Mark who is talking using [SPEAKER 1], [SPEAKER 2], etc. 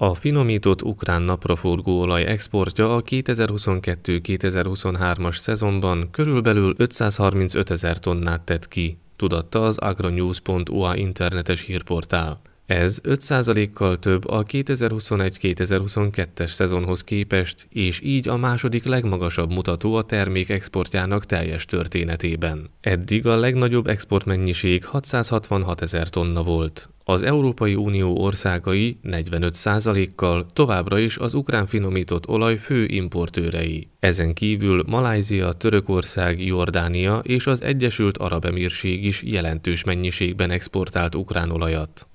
[SPEAKER 1] A finomított ukrán napraforgóolaj exportja a 2022-2023-as szezonban körülbelül 535 ezer tonnát tett ki, tudatta az agronews.ua internetes hírportál. Ez 5%-kal több a 2021-2022-es szezonhoz képest, és így a második legmagasabb mutató a termék exportjának teljes történetében. Eddig a legnagyobb exportmennyiség 666 ezer tonna volt. Az Európai Unió országai 45%-kal továbbra is az ukrán finomított olaj fő importőrei. Ezen kívül Malajzia, Törökország, Jordánia és az Egyesült Arab Emírség is jelentős mennyiségben exportált ukrán olajat.